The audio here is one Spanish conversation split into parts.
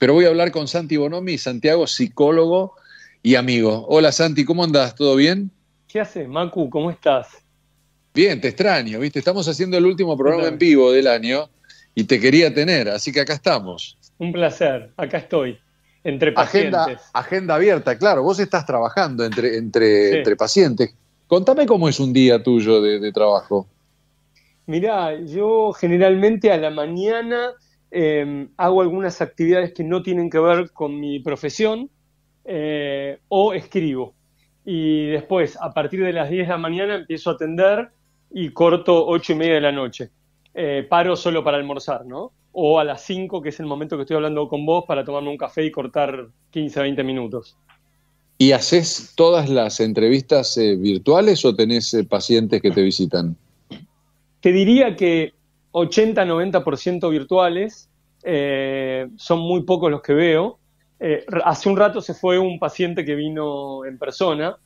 Pero voy a hablar con Santi Bonomi, Santiago, psicólogo y amigo. Hola Santi, ¿cómo andas? ¿Todo bien? ¿Qué haces, Macu? ¿Cómo estás? Bien, te extraño, ¿viste? Estamos haciendo el último programa en vivo del año y te quería tener, así que acá estamos. Un placer, acá estoy, entre pacientes. Agenda, agenda abierta, claro, vos estás trabajando entre, entre, entre pacientes. Contame cómo es un día tuyo de, de trabajo. Mirá, yo generalmente a la mañana Em, hago algunas actividades que no tienen que ver con mi profesión eh, o escribo. Y después, a partir de las 10 de la mañana, empiezo a atender y corto 8 y media de la noche. Eh, paro solo para almorzar, ¿no? O a las 5, que es el momento que estoy hablando con vos, para tomarme un café y cortar 15, 20 minutos. ¿Y haces todas las entrevistas eh, virtuales o tenés pacientes que te visitan? Te diría que 80-90% virtuales, eh, son muy pocos los que veo. Eh, hace un rato se fue un paciente que vino en persona.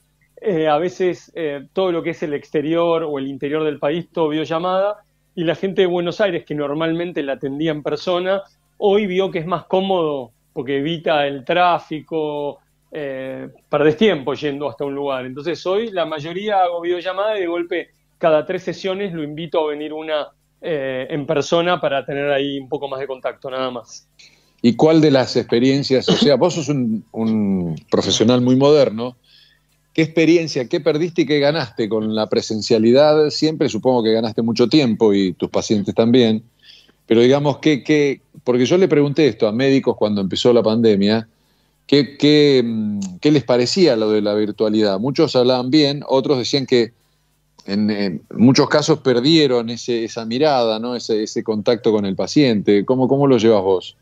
Eh, a veces todo lo que es el exterior o el interior del país, todo llamada Y la gente de Buenos Aires, que normalmente la atendía en persona, hoy vio que es más cómodo porque evita el tráfico, perdés tiempo yendo hasta un lugar. Entonces hoy la mayoría hago videollamada y de golpe cada tres sesiones lo invito a venir una eh, en persona para tener ahí un poco más de contacto, nada más. ¿Y cuál de las experiencias, o sea, vos sos un, profesional muy moderno, ¿qué experiencia, qué perdiste y qué ganaste con la presencialidad? Siempre supongo que ganaste mucho tiempo y tus pacientes también, pero digamos que, porque yo le pregunté esto a médicos cuando empezó la pandemia, ¿Qué, qué, mm, qué les parecía lo de la virtualidad? Muchos hablaban bien, otros decían que en, muchos casos perdieron esa mirada, Ese, contacto con el paciente. ¿Cómo, cómo lo llevas vos?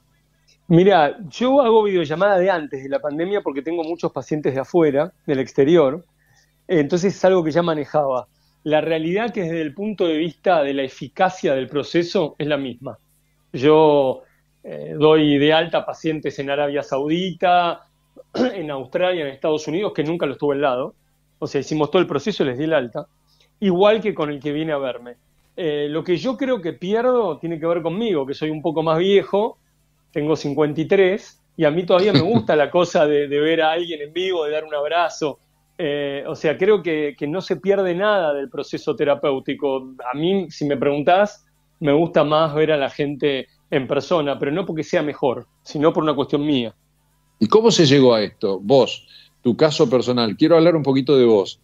Mira, yo hago videollamada de antes de la pandemia porque tengo muchos pacientes de afuera, del exterior, entonces es algo que ya manejaba. La realidad que desde el punto de vista de la eficacia del proceso es la misma. Yo eh, doy de alta pacientes en Arabia Saudita, en Australia, en Estados Unidos, que nunca los tuve al lado. O sea, hicimos todo el proceso y les di el alta igual que con el que viene a verme. Eh, lo que yo creo que pierdo tiene que ver conmigo, que soy un poco más viejo, tengo 53, y a mí todavía me gusta la cosa de, ver a alguien en vivo, de dar un abrazo. Eh, o sea, creo que, que, no se pierde nada del proceso terapéutico. A mí, si me preguntás, me gusta más ver a la gente en persona, pero no porque sea mejor, sino por una cuestión mía. ¿Y cómo se llegó a esto? Vos, tu caso personal. Quiero hablar un poquito de vos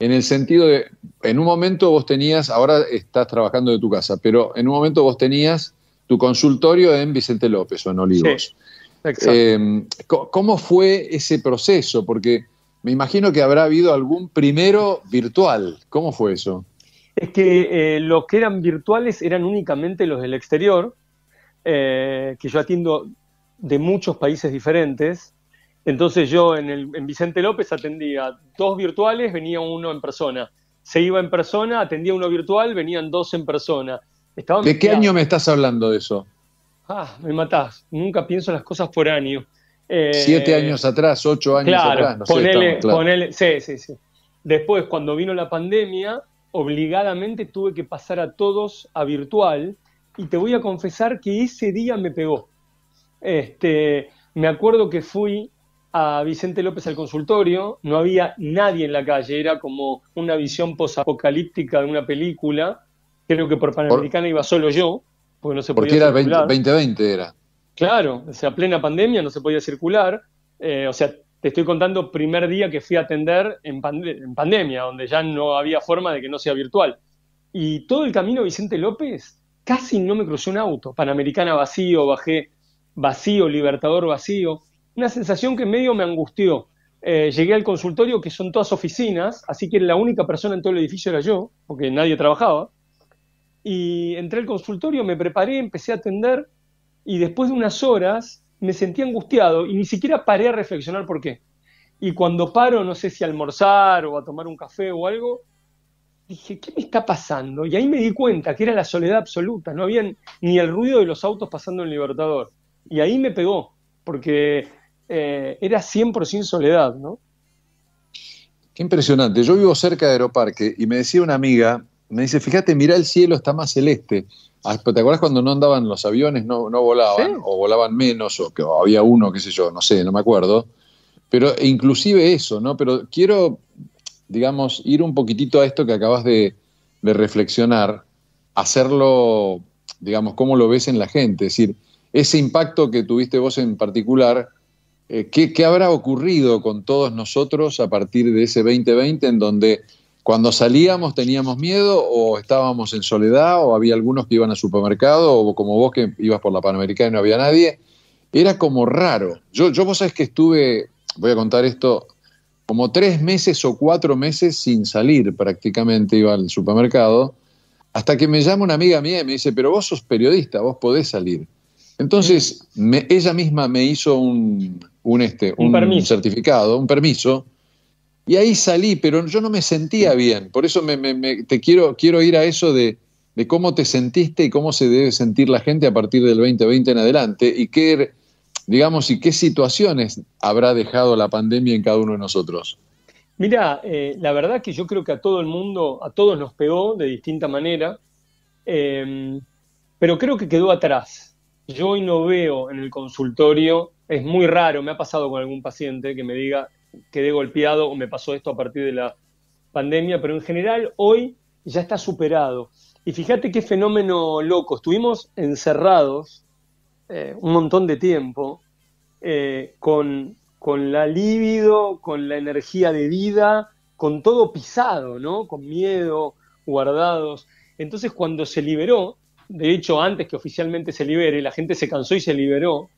en el sentido de, en un momento vos tenías, ahora estás trabajando de tu casa, pero en un momento vos tenías tu consultorio en Vicente López o en Olivos. Em, ¿Cómo fue ese proceso? Porque me imagino que habrá habido algún primero virtual. ¿Cómo fue eso? Es que eh, los que eran virtuales eran únicamente los del exterior, eh, que yo atiendo de muchos países diferentes. Entonces yo en, el, en Vicente López atendía dos virtuales, venía uno en persona. Se iba en persona, atendía uno virtual, venían dos en persona. ¿De qué año me estás hablando de eso? Ah, me matás. Nunca pienso las cosas por año. Eh, Siete años atrás, ocho años claro, atrás. No ponele, sí, sí, sí. Después, cuando vino la pandemia, obligadamente tuve que pasar a todos a virtual y te voy a confesar que ese día me pegó. Este, me acuerdo que fui a Vicente López al consultorio, no había nadie en la calle, era como una visión posapocalíptica de una película, creo que por Panamericana iba solo yo, porque no se podía era 2020 era. Claro, o sea, plena pandemia, no se podía circular, eh, o sea, te estoy contando primer día que fui a atender en, en pandemia, donde ya no había forma de que no sea virtual. Y todo el camino Vicente López casi no me cruzó un auto, Panamericana vacío, bajé vacío, Libertador vacío, una sensación que medio me angustió. Eh, llegué al consultorio, que son todas oficinas, así que la única persona en todo el edificio era yo, porque nadie trabajaba. Y entré al consultorio, me preparé, empecé a atender y después de unas horas me sentí angustiado y ni siquiera paré a reflexionar por qué. Y cuando paro, no sé si a almorzar o a tomar un café o algo, dije, ¿qué me está pasando? Y ahí me di cuenta que era la soledad absoluta, no había ni el ruido de los autos pasando en Libertador. Y ahí me pegó, porque eh, era 100% soledad, ¿no? Qué impresionante. Yo vivo cerca de Aeroparque y me decía una amiga, me dice, fíjate, mira el cielo, está más celeste. Ah, ¿Te acuerdas cuando no andaban los aviones, no, volaban, o volaban menos, o que había uno, qué sé yo, no sé, no me acuerdo? Pero inclusive eso, ¿no? Pero quiero, digamos, ir un poquitito a esto que acabas de, de reflexionar, hacerlo, digamos, cómo lo ves en la gente, es decir, ese impacto que tuviste vos en particular, eh, ¿qué, habrá ocurrido con todos nosotros a partir de ese 2020 en donde cuando salíamos teníamos miedo o estábamos en soledad o había algunos que iban al supermercado o como vos que ibas por la Panamericana y no había nadie? Era como raro. Yo, yo vos sabés que estuve, voy a contar esto, como tres meses o cuatro meses sin salir prácticamente, iba al supermercado, hasta que me llama una amiga mía y me dice, pero vos sos periodista, vos podés salir. Entonces, ella misma me hizo un, este, un, certificado, un permiso, y ahí salí, pero yo no me sentía bien. Por eso te quiero, quiero ir a eso de, cómo te sentiste y cómo se debe sentir la gente a partir del 2020 en adelante y qué, digamos, y qué situaciones habrá dejado la pandemia en cada uno de nosotros. Mira, eh, la verdad que yo creo que a todo el mundo, a todos nos pegó de distinta manera, eh, pero creo que quedó atrás yo hoy no veo en el consultorio, es muy raro, me ha pasado con algún paciente que me diga quedé golpeado o me pasó esto a partir de la pandemia, pero en general hoy ya está superado. Y fíjate qué fenómeno loco, estuvimos encerrados eh, un montón de tiempo eh, con, la libido, con la energía de vida, con todo pisado, ¿no? Con miedo, guardados. Entonces cuando se liberó, de hecho antes que oficialmente se libere, la gente se cansó y se liberó.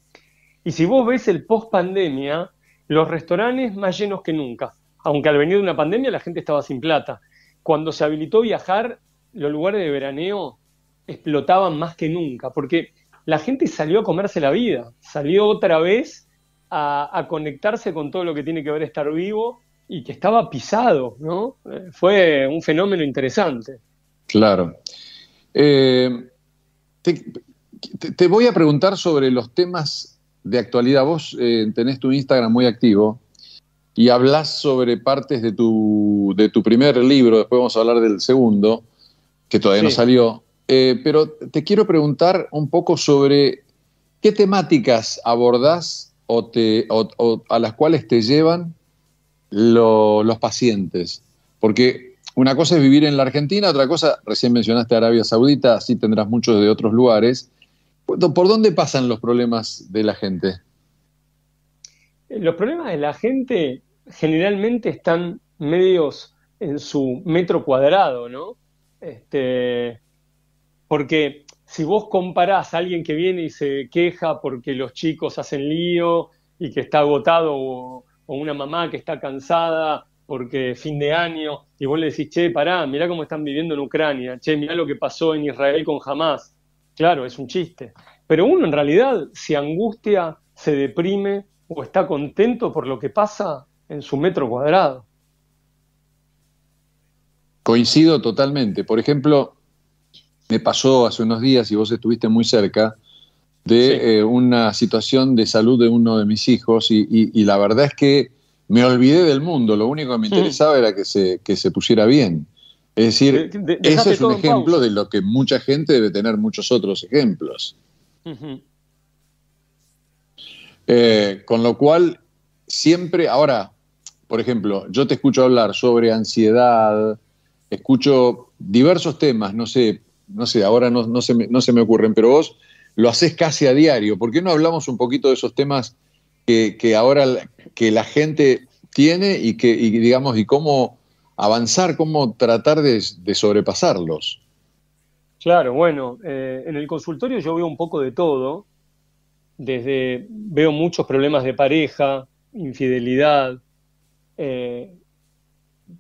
Y si vos ves el post pandemia, los restaurantes más llenos que nunca, aunque al venir de una pandemia la gente estaba sin plata. Cuando se habilitó viajar, los lugares de veraneo explotaban más que nunca, porque la gente salió a comerse la vida, salió otra vez a, conectarse con todo lo que tiene que ver estar vivo y que estaba pisado, ¿no? Eh, fue un fenómeno interesante. Claro. Eh, te, voy a preguntar sobre los temas de actualidad. Vos eh, tenés tu Instagram muy activo y hablas sobre partes de tu, primer libro, después vamos a hablar del segundo, que todavía no salió. Eh, pero te quiero preguntar un poco sobre qué temáticas abordás o, a las cuales te llevan los pacientes. Porque una cosa es vivir en la Argentina, otra cosa, recién mencionaste Arabia Saudita, así tendrás muchos de otros lugares. ¿Por dónde pasan los problemas de la gente? Los problemas de la gente generalmente están medios en su metro cuadrado, ¿no? Este, porque si vos comparás a alguien que viene y se queja porque los chicos hacen lío y que está agotado o una mamá que está cansada porque fin de año, y vos le decís, che, pará, mirá cómo están viviendo en Ucrania, che, mirá lo que pasó en Israel con Hamas. Claro, es un chiste. Pero uno en realidad se angustia, se deprime o está contento por lo que pasa en su metro cuadrado. Coincido totalmente. Por ejemplo, me pasó hace unos días, y vos estuviste muy cerca, de eh, una situación de salud de uno de mis hijos, y la verdad es que me olvidé del mundo, lo único que me mm. interesaba era que se, que se pusiera bien. Es decir, ese es un ejemplo de lo que mucha gente debe tener muchos otros ejemplos. Eh, con lo cual, siempre, ahora, por ejemplo, yo te escucho hablar sobre ansiedad, escucho diversos temas, no sé, no sé, ahora no, no, se me, no se me ocurren, pero vos lo haces casi a diario. ¿Por qué no hablamos un poquito de esos temas que, ahora que la gente tiene y que, digamos, y cómo avanzar, cómo tratar de, sobrepasarlos. Claro, bueno, eh, en el consultorio yo veo un poco de todo, desde veo muchos problemas de pareja, infidelidad. Eh,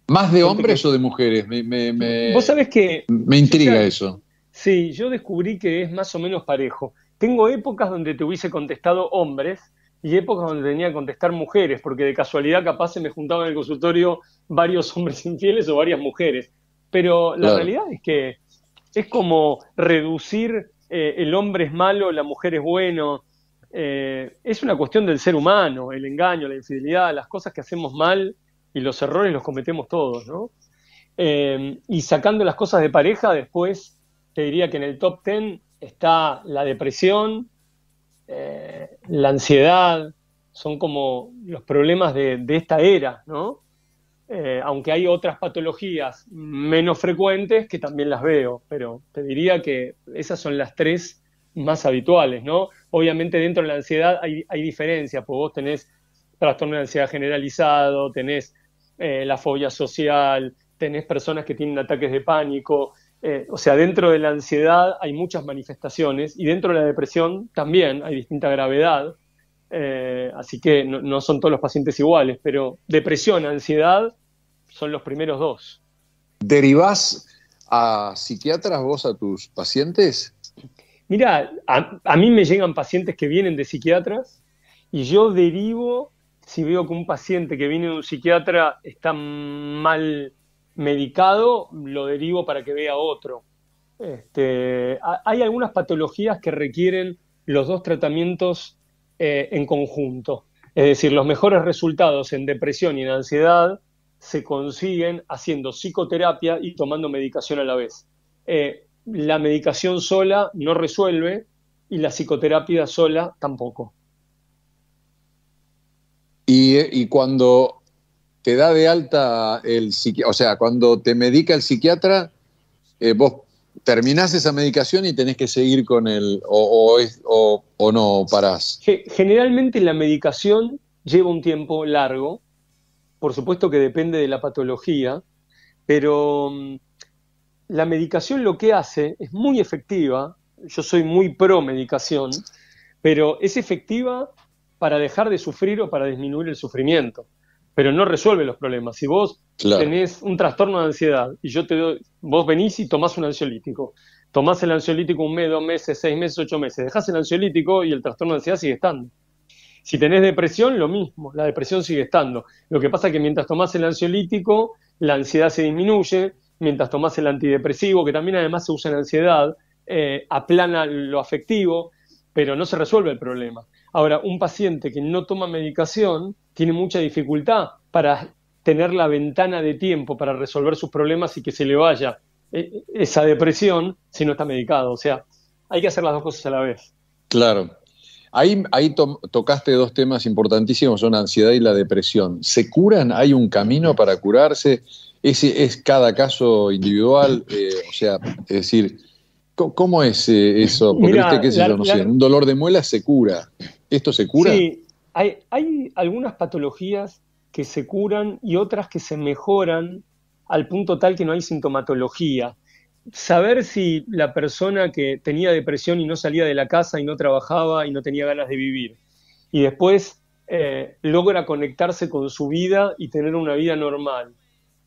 ¿Más de hombres o de mujeres? Me, Vos sabés que... Me intriga eso. Sí, yo descubrí que es más o menos parejo. Tengo épocas donde te hubiese contestado hombres, y épocas donde tenía que contestar mujeres, porque de casualidad capaz se me juntaban en el consultorio varios hombres infieles o varias mujeres. Pero la realidad es que es como reducir eh, el hombre es malo, la mujer es bueno. Eh, es una cuestión del ser humano, el engaño, la infidelidad, las cosas que hacemos mal y los errores los cometemos todos, ¿no? Eh, y sacando las cosas de pareja, después te diría que en el top ten está la depresión, eh, la ansiedad, son como los problemas de, esta era, ¿no? Eh, aunque hay otras patologías menos frecuentes que también las veo, pero te diría que esas son las tres más habituales, ¿no? Obviamente dentro de la ansiedad hay, diferencias, por vos tenés trastorno de ansiedad generalizado, tenés eh, la fobia social, tenés personas que tienen ataques de pánico, eh, o sea, dentro de la ansiedad hay muchas manifestaciones y dentro de la depresión también hay distinta gravedad. Eh, así que no, son todos los pacientes iguales, pero depresión, ansiedad son los primeros dos. ¿Derivás a psiquiatras vos a tus pacientes? Mira, a mí me llegan pacientes que vienen de psiquiatras y yo derivo si veo que un paciente que viene de un psiquiatra está mal medicado, lo derivo para que vea otro. Este, hay algunas patologías que requieren los dos tratamientos eh, en conjunto. Es decir, los mejores resultados en depresión y en ansiedad se consiguen haciendo psicoterapia y tomando medicación a la vez. Eh, la medicación sola no resuelve y la psicoterapia sola tampoco. y cuando te da de alta el psiquiatra, o sea, cuando te medica el psiquiatra, eh, vos terminás esa medicación y tenés que seguir con él, o, o, es, o, o no parás. Generalmente la medicación lleva un tiempo largo, por supuesto que depende de la patología, pero mm, la medicación lo que hace es muy efectiva, yo soy muy pro medicación, pero es efectiva para dejar de sufrir o para disminuir el sufrimiento pero no resuelve los problemas. Si vos tenés un trastorno de ansiedad y yo te doy, vos venís y tomás un ansiolítico, tomás el ansiolítico un mes, dos meses, seis meses, ocho meses, dejás el ansiolítico y el trastorno de ansiedad sigue estando. Si tenés depresión, lo mismo, la depresión sigue estando. Lo que pasa es que mientras tomás el ansiolítico, la ansiedad se disminuye, mientras tomás el antidepresivo, que también además se usa en ansiedad, eh, aplana lo afectivo, pero no se resuelve el problema. Ahora, un paciente que no toma medicación tiene mucha dificultad para tener la ventana de tiempo para resolver sus problemas y que se le vaya eh, esa depresión si no está medicado. O sea, hay que hacer las dos cosas a la vez. Claro. Ahí, ahí tocaste dos temas importantísimos, son la ansiedad y la depresión. ¿Se curan? ¿Hay un camino para curarse? ¿Ese es cada caso individual? Eh, o sea, es decir, ¿cómo es eh, eso? Porque un dolor de muela se cura. ¿Esto se cura? Sí, hay, algunas patologías que se curan y otras que se mejoran al punto tal que no hay sintomatología. Saber si la persona que tenía depresión y no salía de la casa y no trabajaba y no tenía ganas de vivir y después eh, logra conectarse con su vida y tener una vida normal.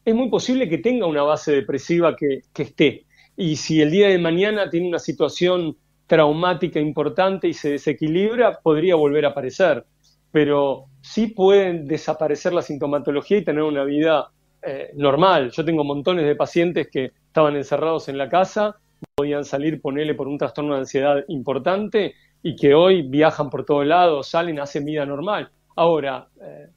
Es muy posible que tenga una base depresiva que esté. Y si el día de mañana tiene una situación traumática importante y se desequilibra, podría volver a aparecer. Pero sí pueden desaparecer la sintomatología y tener una vida eh, normal. Yo tengo montones de pacientes que estaban encerrados en la casa, podían salir, ponerle por un trastorno de ansiedad importante y que hoy viajan por todos lado, salen, hacen vida normal. Ahora, eh,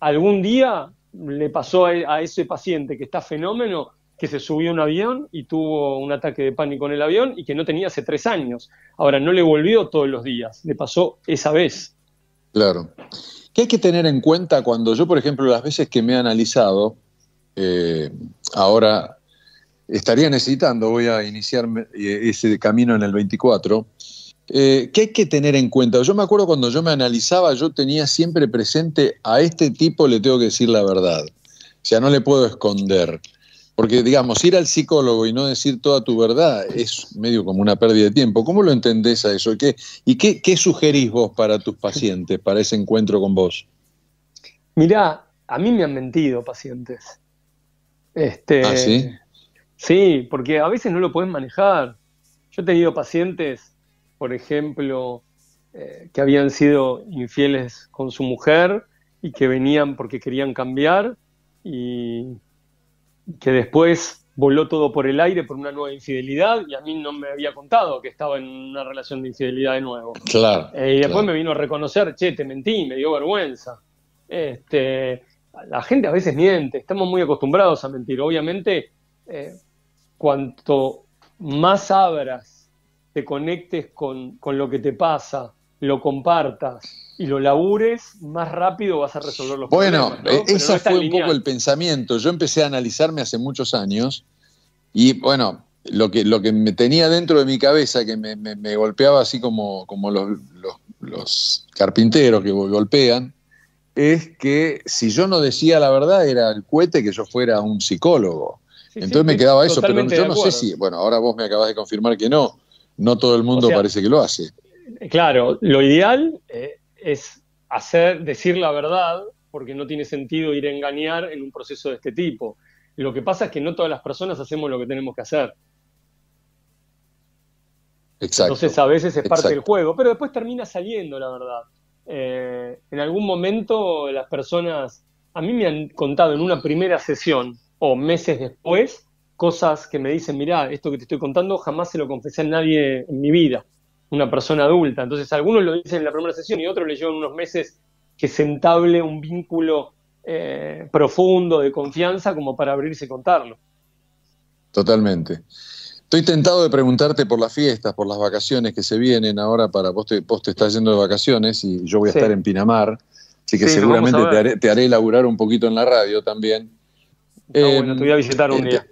algún día le pasó a ese paciente que está fenómeno que se subió a un avión y tuvo un ataque de pánico en el avión y que no tenía hace tres años. Ahora, no le volvió todos los días, le pasó esa vez. Claro. ¿Qué hay que tener en cuenta cuando yo, por ejemplo, las veces que me he analizado, eh, ahora estaría necesitando, voy a iniciar eh, ese camino en el 24, eh, ¿qué hay que tener en cuenta? Yo me acuerdo cuando yo me analizaba, yo tenía siempre presente, a este tipo le tengo que decir la verdad, o sea, no le puedo esconder. Porque, digamos, ir al psicólogo y no decir toda tu verdad es medio como una pérdida de tiempo. ¿Cómo lo entendés a eso? ¿Y qué, y qué, sugerís vos para tus pacientes, para ese encuentro con vos? Mirá, a mí me han mentido pacientes. Este, ¿Ah, sí? Sí, porque a veces no lo pueden manejar. Yo he tenido pacientes, por ejemplo, eh, que habían sido infieles con su mujer y que venían porque querían cambiar y que después voló todo por el aire por una nueva infidelidad y a mí no me había contado que estaba en una relación de infidelidad de nuevo. Claro. Eh, y después me vino a reconocer, che, te mentí, me dio vergüenza. Este, la gente a veces miente, estamos muy acostumbrados a mentir. Obviamente, eh, cuanto más abras, te conectes con lo que te pasa, lo compartas y lo labures, más rápido vas a resolver los bueno, problemas. Bueno, eh, eso fue un poco el pensamiento. Yo empecé a analizarme hace muchos años y bueno, lo que, lo que me tenía dentro de mi cabeza, que me, golpeaba así como, como los, carpinteros que golpean, es que si yo no decía la verdad era el cohete que yo fuera un psicólogo. Entonces me quedaba eso, pero yo no sé si, bueno, ahora vos me acabas de confirmar que no, no todo el mundo parece que lo hace. Claro, lo ideal eh, es hacer, decir la verdad, porque no tiene sentido ir a engañar en un proceso de este tipo. Lo que pasa es que no todas las personas hacemos lo que tenemos que hacer. Exacto. Entonces a veces es parte del juego, pero después termina saliendo la verdad. Eh, en algún momento las personas, a mí me han contado en una primera sesión o meses después cosas que me dicen, mirá, esto que te estoy contando jamás se lo confesé a nadie en mi vida una persona adulta. Entonces, algunos lo dicen en la primera sesión y otros le llevan unos meses que se entable un vínculo eh, profundo de confianza como para abrirse y contarlo. Totalmente. Estoy tentado de preguntarte por las fiestas, por las vacaciones que se vienen ahora para vos te, estás yendo de vacaciones y yo voy a estar en Pinamar, así que seguramente te haré, te laburar un poquito en la radio también. Eh, bueno, te voy a visitar un día.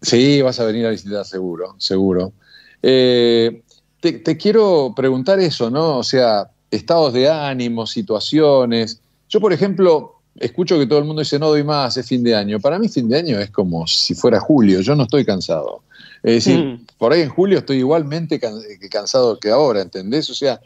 Sí, vas a venir a visitar seguro, seguro. Eh, te, quiero preguntar eso, ¿no? O sea, estados de ánimo, situaciones. Yo, por ejemplo, escucho que todo el mundo dice, no doy más, es fin de año. Para mí fin de año es como si fuera julio, yo no estoy cansado. Es decir, mm. por ahí en julio estoy igualmente eh, cansado que ahora, ¿entendés? O sea,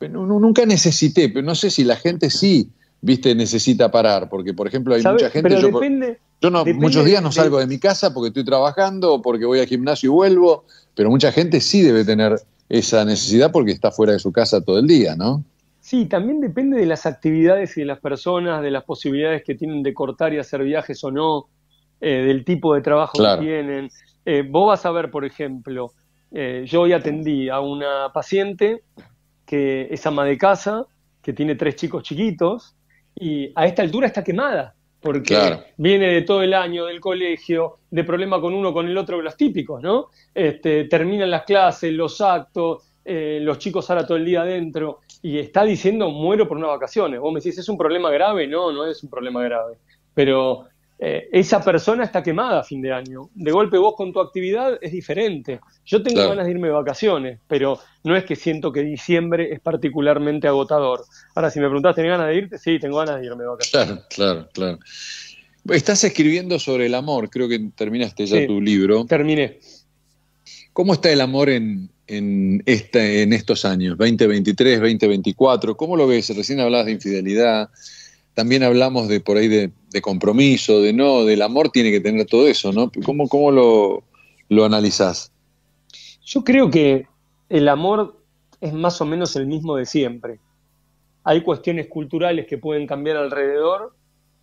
nunca necesité, pero no sé si la gente sí, viste, necesita parar, porque por ejemplo hay mucha gente... Pero yo, depende, yo no, muchos días no salgo de mi casa porque estoy trabajando, porque voy al gimnasio y vuelvo, pero mucha gente sí debe tener esa necesidad porque está fuera de su casa todo el día, ¿no? Sí, también depende de las actividades y de las personas, de las posibilidades que tienen de cortar y hacer viajes o no, eh, del tipo de trabajo que tienen. Eh, vos vas a ver, por ejemplo, eh, yo hoy atendí a una paciente que es ama de casa, que tiene tres chicos chiquitos, y a esta altura está quemada porque viene de todo el año, del colegio, de problema con uno, con el otro, los típicos, ¿no? Este, terminan las clases, los actos, eh, los chicos ahora todo el día adentro, y está diciendo muero por unas vacaciones. Vos me decís, ¿es un problema grave? No, no es un problema grave. Pero eh, esa persona está quemada a fin de año. De golpe vos con tu actividad es diferente. Yo tengo ganas de irme de vacaciones, pero no es que siento que diciembre es particularmente agotador. Ahora, si me preguntás, ¿tenés ganas de irte? Sí, tengo ganas de irme de vacaciones. Claro, claro, claro. Estás escribiendo sobre el amor, creo que terminaste ya tu libro. Terminé. ¿Cómo está el amor en, este, en estos años, 2023, 2024? ¿Cómo lo ves? Recién hablabas de infidelidad también hablamos de por ahí de, compromiso, de no, del amor tiene que tener todo eso, ¿no? ¿Cómo, lo, lo analizás? Yo creo que el amor es más o menos el mismo de siempre. Hay cuestiones culturales que pueden cambiar alrededor,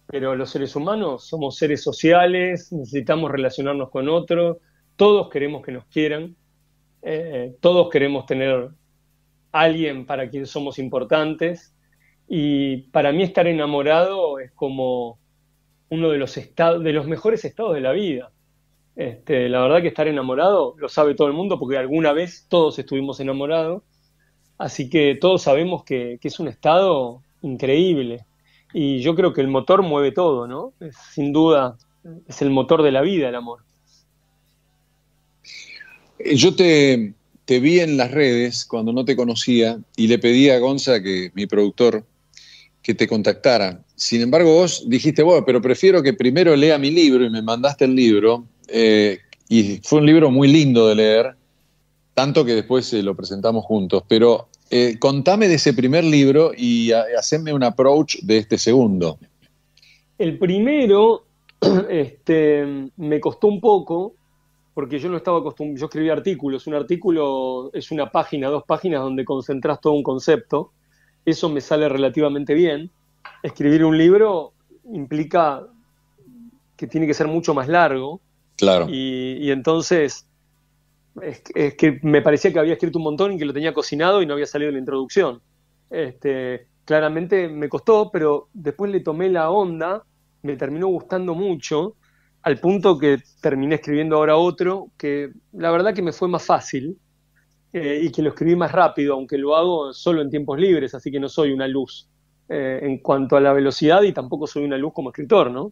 pero los seres humanos somos seres sociales, necesitamos relacionarnos con otros, todos queremos que nos quieran, eh, todos queremos tener alguien para quien somos importantes, y para mí estar enamorado es como uno de los, estados, de los mejores estados de la vida. Este, la verdad que estar enamorado lo sabe todo el mundo porque alguna vez todos estuvimos enamorados. Así que todos sabemos que, es un estado increíble. Y yo creo que el motor mueve todo, ¿no? sin duda es el motor de la vida el amor. Eh, yo te, te vi en las redes cuando no te conocía y le pedí a Gonza, que mi productor, que te contactara. Sin embargo, vos dijiste, bueno, pero prefiero que primero lea mi libro y me mandaste el libro. Eh, y fue un libro muy lindo de leer, tanto que después eh, lo presentamos juntos. Pero eh, contame de ese primer libro y ah, haceme un approach de este segundo. El primero este, me costó un poco, porque yo no estaba acostumbrado, yo escribí artículos, un artículo es una página, dos páginas donde concentras todo un concepto eso me sale relativamente bien. Escribir un libro implica que tiene que ser mucho más largo. Claro. Y, entonces es, que me parecía que había escrito un montón y que lo tenía cocinado y no había salido la introducción. Este, claramente me costó, pero después le tomé la onda, me terminó gustando mucho, al punto que terminé escribiendo ahora otro, que la verdad que me fue más fácil eh, y que lo escribí más rápido, aunque lo hago solo en tiempos libres, así que no soy una luz eh, en cuanto a la velocidad y tampoco soy una luz como escritor, ¿no?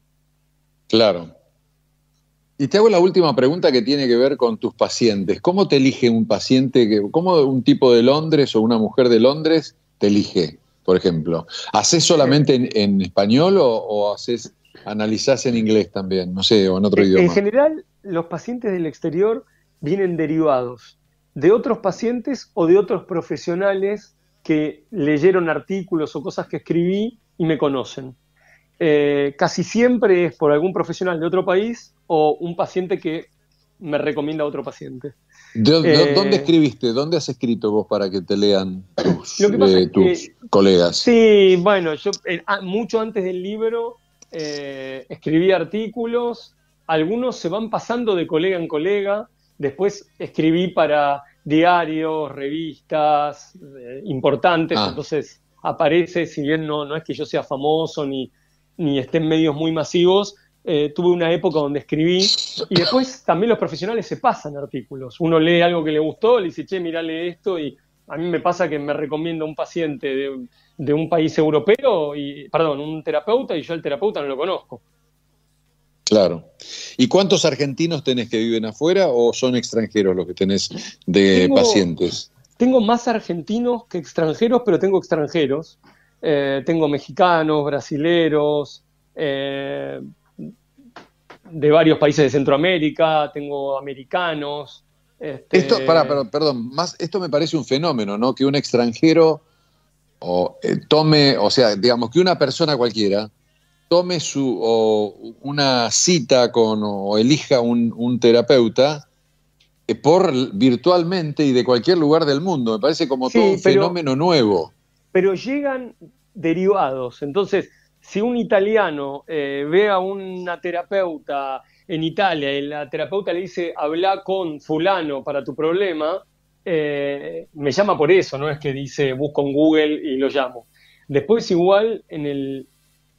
Claro. Y te hago la última pregunta que tiene que ver con tus pacientes. ¿Cómo te elige un paciente, que, cómo un tipo de Londres o una mujer de Londres te elige, por ejemplo? ¿Haces solamente en, español o, haces analizás en inglés también, no sé, o en otro idioma. En general, los pacientes del exterior vienen derivados de otros pacientes o de otros profesionales que leyeron artículos o cosas que escribí y me conocen. Eh, casi siempre es por algún profesional de otro país o un paciente que me recomienda a otro paciente. ¿Dónde eh, escribiste? ¿Dónde has escrito vos para que te lean tus eh, colegas? Sí, bueno, yo ah, mucho antes del libro escribí artículos, algunos se van pasando de colega en colega, después escribí para diarios, revistas eh, importantes, ah. entonces aparece, si bien no, no es que yo sea famoso ni, ni esté en medios muy masivos, eh, tuve una época donde escribí y después también los profesionales se pasan artículos. Uno lee algo que le gustó, le dice, che, lee esto y a mí me pasa que me recomienda un paciente de, un país europeo, y, perdón, un terapeuta y yo el terapeuta no lo conozco. Claro. ¿Y cuántos argentinos tenés que viven afuera o son extranjeros los que tenés de pacientes? Tengo más argentinos que extranjeros, pero tengo extranjeros. Eh, tengo mexicanos, brasileros, eh, de varios países de Centroamérica, tengo americanos. Este esto, para, perdón, más, esto me parece un fenómeno, ¿no? Que un extranjero o, eh, tome, o sea, digamos, que una persona cualquiera tome su, una cita con o elija un, terapeuta eh, por virtualmente y de cualquier lugar del mundo. Me parece como todo un fenómeno nuevo. Pero llegan derivados. Entonces, si un italiano eh, ve a una terapeuta en Italia y la terapeuta le dice, habla con fulano para tu problema, eh, me llama por eso, no es que dice, busco en Google y lo llamo. Después igual en el,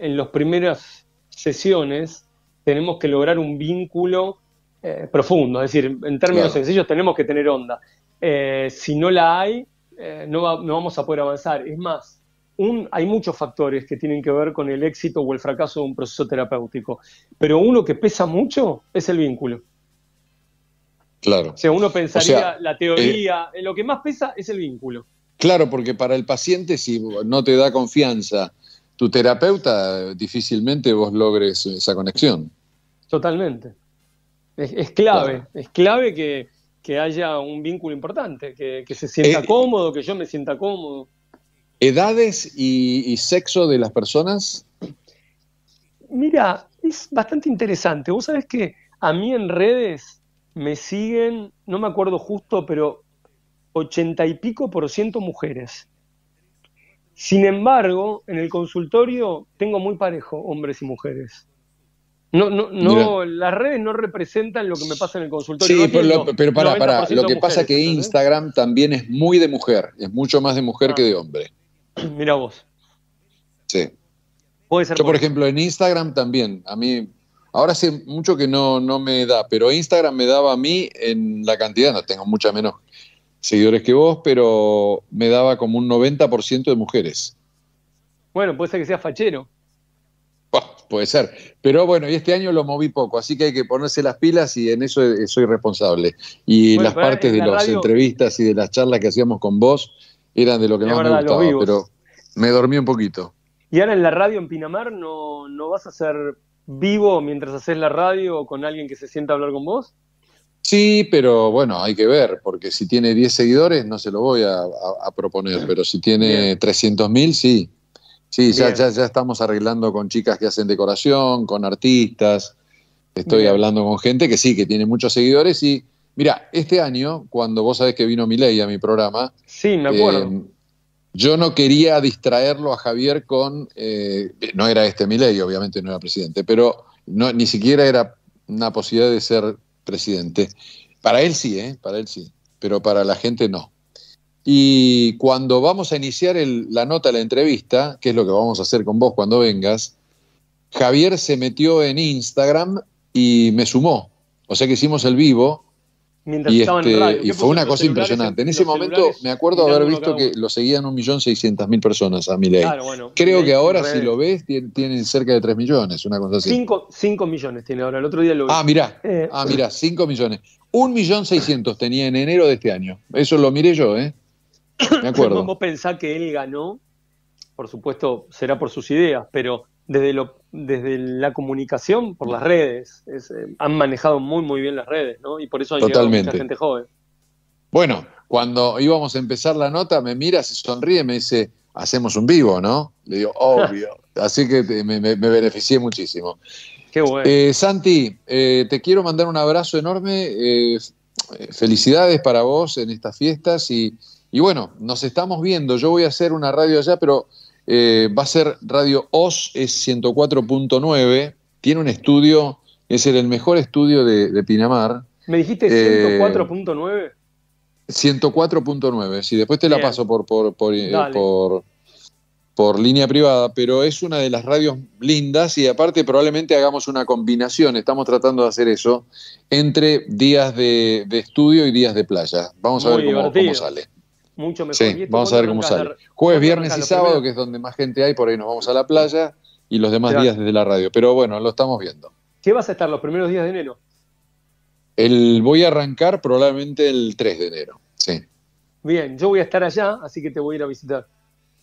en las primeras sesiones tenemos que lograr un vínculo eh, profundo, es decir, en términos sencillos tenemos que tener onda. Eh, si no la hay, eh, no, vamos a poder avanzar. Es más, un, hay muchos factores que tienen que ver con el éxito o el fracaso de un proceso terapéutico, pero uno que pesa mucho es el vínculo. Claro. O sea, uno pensaría, la teoría, lo que más pesa es el vínculo. Claro, porque para el paciente si no te da confianza tu terapeuta, difícilmente vos logres esa conexión. Totalmente. Es, clave, es clave que, haya un vínculo importante, que, se sienta eh, cómodo, que yo me sienta cómodo. ¿Edades y, y sexo de las personas? Mira, es bastante interesante. Vos sabés que a mí en redes me siguen, no me acuerdo justo, pero ochenta y pico por ciento mujeres. Sin embargo, en el consultorio tengo muy parejo hombres y mujeres. No, no, no, las redes no representan lo que me pasa en el consultorio. Sí, pero, para, para, lo que pasa es que Instagram también es muy de mujer, es mucho más de mujer ah. que de hombre. Mira vos. Sí. Puede ser Yo, por ejemplo, en Instagram también, a mí, ahora sé mucho que no, no me da, pero Instagram me daba a mí en la cantidad, no tengo mucha menos seguidores que vos, pero me daba como un 90% de mujeres. Bueno, puede ser que sea fachero. puede ser. Pero bueno, y este año lo moví poco, así que hay que ponerse las pilas y en eso eh, soy responsable. Y las partes de las entrevistas y de las charlas que hacíamos con vos eran de lo que más me gustaba, pero me dormí un poquito. ¿Y ahora en la radio en Pinamar no, no vas a ser vivo mientras haces la radio con alguien que se sienta a hablar con vos? Sí, pero bueno, hay que ver, porque si tiene 10 seguidores no se lo voy a, proponer, pero si tiene 300.000, sí. Sí, ya, ya, ya, estamos arreglando con chicas que hacen decoración, con artistas. Estoy hablando con gente que sí, que tiene muchos seguidores. Y mira, este año, cuando vos sabés que vino Milei a mi programa. Sí, me eh, acuerdo. yo no quería distraerlo a Javier con. Eh, no era este Milei, obviamente no era presidente, pero ni siquiera era una posibilidad de ser presidente. Para él sí, ¿eh? para él sí, pero para la gente no. Y cuando vamos a iniciar la nota, la entrevista, que es lo que vamos a hacer con vos cuando vengas, Javier se metió en Instagram y me sumó. O sea que hicimos el vivo y este, fue una cosa impresionante. En ese momento me acuerdo haber visto que lo seguían 1.600.000 personas a mi ley. Creo que ahora, si lo ves, tienen cerca de 3 millones, una cosa así. 5, millones tiene ahora, el otro día lo vi. Ah, mirá, eh, ah, mirá 5 millones. 1.600.000 tenía en enero de este año. Eso lo miré yo, ¿eh? Me acuerdo. Vos pensás que él ganó, por supuesto, será por sus ideas, pero desde, lo, desde la comunicación por las redes. Eh, han manejado muy, muy bien las redes, ¿no? Y por eso han llegado mucha gente joven. Bueno, cuando íbamos a empezar la nota, me mira, se sonríe, me dice, hacemos un vivo, ¿no? Le digo, obvio. Así que me, beneficié muchísimo. Qué bueno. Eh, Santi, eh, te quiero mandar un abrazo enorme. felicidades para vos en estas fiestas y, y, bueno, nos estamos viendo. Yo voy a hacer una radio allá, pero eh, va a ser Radio Os es 104.9, tiene un estudio, es el, mejor estudio de, Pinamar. ¿Me dijiste 104.9? Eh, 104.9, sí, después te la paso por, eh, por, por, línea privada, pero es una de las radios lindas y aparte probablemente hagamos una combinación, estamos tratando de hacer eso, entre días de, estudio y días de playa. Vamos a ver cómo, sale mucho mejor. Sí, este vamos a ver cómo sale. Jueves, viernes y sábado, que es donde más gente hay, por ahí nos vamos a la playa y los demás días desde la radio. Pero bueno, lo estamos viendo. ¿Qué vas a estar los primeros días de enero? El, voy a arrancar probablemente el 3 de enero, sí. Bien, yo voy a estar allá, así que te voy a ir a visitar.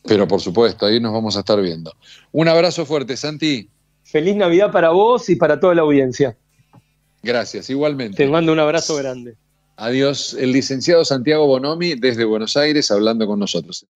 Pero por supuesto, ahí nos vamos a estar viendo. Un abrazo fuerte, Santi. Feliz Navidad para vos y para toda la audiencia. Gracias, igualmente. Te mando un abrazo grande. Adiós, el licenciado Santiago Bonomi desde Buenos Aires hablando con nosotros.